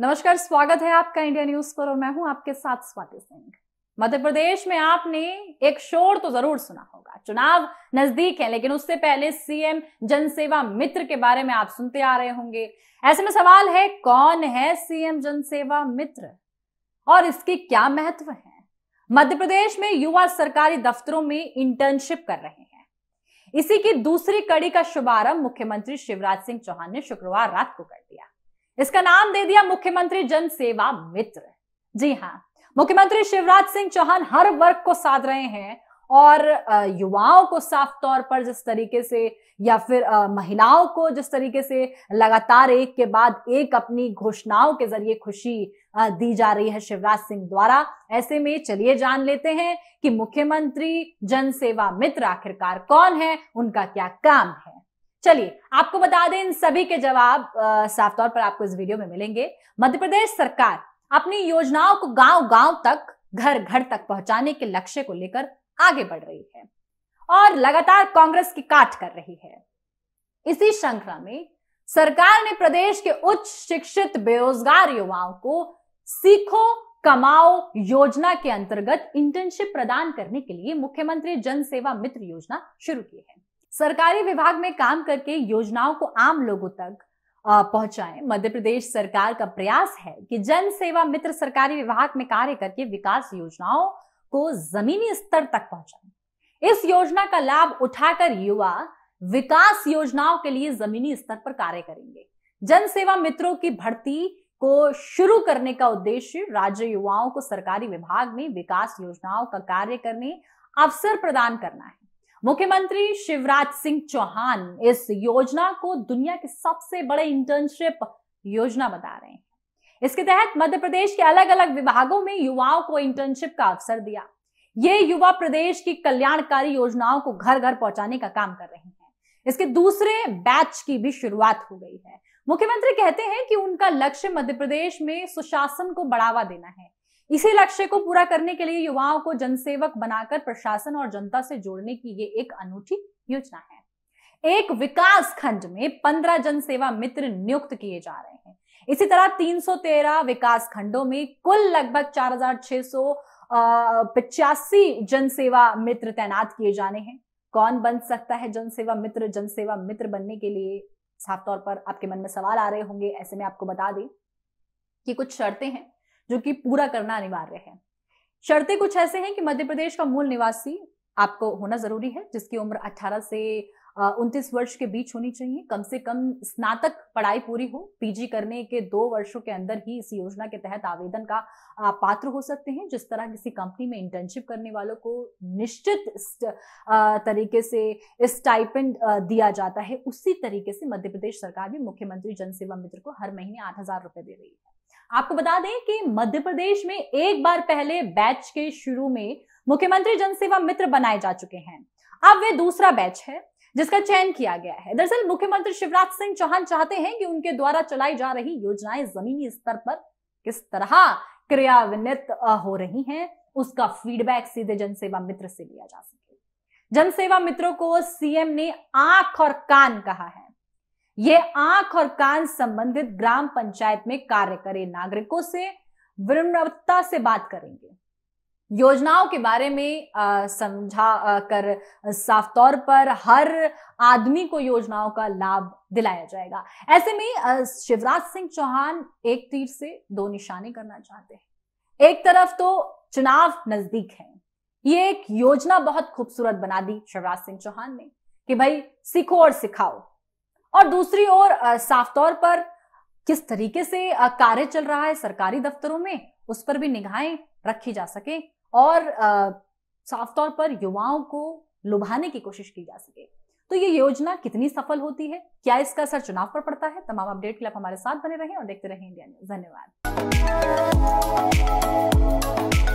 नमस्कार स्वागत है आपका इंडिया न्यूज पर और मैं हूं आपके साथ स्वाति सिंह मध्य प्रदेश में आपने एक शोर तो जरूर सुना होगा चुनाव नजदीक है लेकिन उससे पहले सीएम जनसेवा मित्र के बारे में आप सुनते आ रहे होंगे ऐसे में सवाल है कौन है सीएम जनसेवा मित्र और इसके क्या महत्व है मध्य प्रदेश में युवा सरकारी दफ्तरों में इंटर्नशिप कर रहे हैं इसी की दूसरी कड़ी का शुभारंभ मुख्यमंत्री शिवराज सिंह चौहान ने शुक्रवार रात को कर दिया इसका नाम दे दिया मुख्यमंत्री जन सेवा मित्र जी हाँ मुख्यमंत्री शिवराज सिंह चौहान हर वर्ग को साध रहे हैं और युवाओं को साफ तौर पर जिस तरीके से या फिर महिलाओं को जिस तरीके से लगातार एक के बाद एक अपनी घोषणाओं के जरिए खुशी दी जा रही है शिवराज सिंह द्वारा ऐसे में चलिए जान लेते हैं कि मुख्यमंत्री जनसेवा मित्र आखिरकार कौन है उनका क्या काम है चलिए आपको बता दें इन सभी के जवाब साफ तौर पर आपको इस वीडियो में मिलेंगे मध्य प्रदेश सरकार अपनी योजनाओं को गांव गांव तक घर घर तक पहुंचाने के लक्ष्य को लेकर आगे बढ़ रही है और लगातार कांग्रेस की काट कर रही है इसी श्रृंखला में सरकार ने प्रदेश के उच्च शिक्षित बेरोजगार युवाओं को सीखो कमाओ योजना के अंतर्गत इंटर्नशिप प्रदान करने के लिए मुख्यमंत्री जन सेवा मित्र योजना शुरू की है सरकारी विभाग में काम करके योजनाओं को आम लोगों तक पहुंचाएं मध्य प्रदेश सरकार का प्रयास है कि जन सेवा मित्र सरकारी विभाग में कार्य करके विकास योजनाओं को जमीनी स्तर तक पहुंचाएं इस योजना का लाभ उठाकर युवा विकास योजनाओं के लिए जमीनी स्तर पर कार्य करेंगे जन सेवा मित्रों की भर्ती को शुरू करने का उद्देश्य राज्य युवाओं को सरकारी विभाग में विकास योजनाओं का कार्य करने अवसर प्रदान करना है मुख्यमंत्री शिवराज सिंह चौहान इस योजना को दुनिया के सबसे बड़े इंटर्नशिप योजना बता रहे हैं इसके तहत मध्य प्रदेश के अलग अलग विभागों में युवाओं को इंटर्नशिप का अवसर दिया ये युवा प्रदेश की कल्याणकारी योजनाओं को घर घर पहुंचाने का काम कर रहे हैं इसके दूसरे बैच की भी शुरुआत हो गई है मुख्यमंत्री कहते हैं कि उनका लक्ष्य मध्य प्रदेश में सुशासन को बढ़ावा देना है इसी लक्ष्य को पूरा करने के लिए युवाओं को जनसेवक बनाकर प्रशासन और जनता से जोड़ने की ये एक अनूठी योजना है एक विकास खंड में पंद्रह जन मित्र नियुक्त किए जा रहे हैं इसी तरह 313 विकास खंडों में कुल लगभग चार हजार छह सौ जनसेवा मित्र तैनात किए जाने हैं कौन बन सकता है जनसेवा मित्र जनसेवा मित्र बनने के लिए साफ तौर पर आपके मन में सवाल आ रहे होंगे ऐसे में आपको बता दें कि कुछ शर्तें हैं जो कि पूरा करना अनिवार्य है शर्तें कुछ ऐसे हैं कि मध्य प्रदेश का मूल निवासी आपको होना जरूरी है जिसकी उम्र 18 से उनतीस वर्ष के बीच होनी चाहिए कम से कम स्नातक पढ़ाई पूरी हो पीजी करने के दो वर्षों के अंदर ही इस योजना के तहत आवेदन का पात्र हो सकते हैं जिस तरह किसी कंपनी में इंटर्नशिप करने वालों को निश्चित तरीके से स्टाइपेंड दिया जाता है उसी तरीके से मध्य प्रदेश सरकार भी मुख्यमंत्री जनसेवा मित्र को हर महीने आठ हजार रुपए दे रही है आपको बता दें कि मध्य प्रदेश में एक बार पहले बैच के शुरू में मुख्यमंत्री जनसेवा मित्र बनाए जा चुके हैं अब वे दूसरा बैच है जिसका चयन किया गया है दरअसल मुख्यमंत्री शिवराज सिंह चौहान चाहते हैं कि उनके द्वारा चलाई जा रही योजनाएं जमीनी स्तर पर किस तरह क्रियान्वित हो रही हैं उसका फीडबैक सीधे जनसेवा मित्र से लिया जा सके जनसेवा मित्रों को सीएम ने आंख और कान कहा है ये आंख और कान संबंधित ग्राम पंचायत में कार्य करे नागरिकों से विनम्रता से बात करेंगे योजनाओं के बारे में समझा कर साफ तौर पर हर आदमी को योजनाओं का लाभ दिलाया जाएगा ऐसे में शिवराज सिंह चौहान एक तीर से दो निशाने करना चाहते हैं एक तरफ तो चुनाव नजदीक है ये एक योजना बहुत खूबसूरत बना दी शिवराज सिंह चौहान ने कि भाई सीखो और सिखाओ और दूसरी ओर साफ तौर पर किस तरीके से कार्य चल रहा है सरकारी दफ्तरों में उस पर भी निगाहें रखी जा सके और साफ तौर पर युवाओं को लुभाने की कोशिश की जा सके तो ये योजना कितनी सफल होती है क्या इसका असर चुनाव पर पड़ता है तमाम अपडेट के लिए आप हमारे साथ बने रहें और देखते रहें इंडिया न्यूज धन्यवाद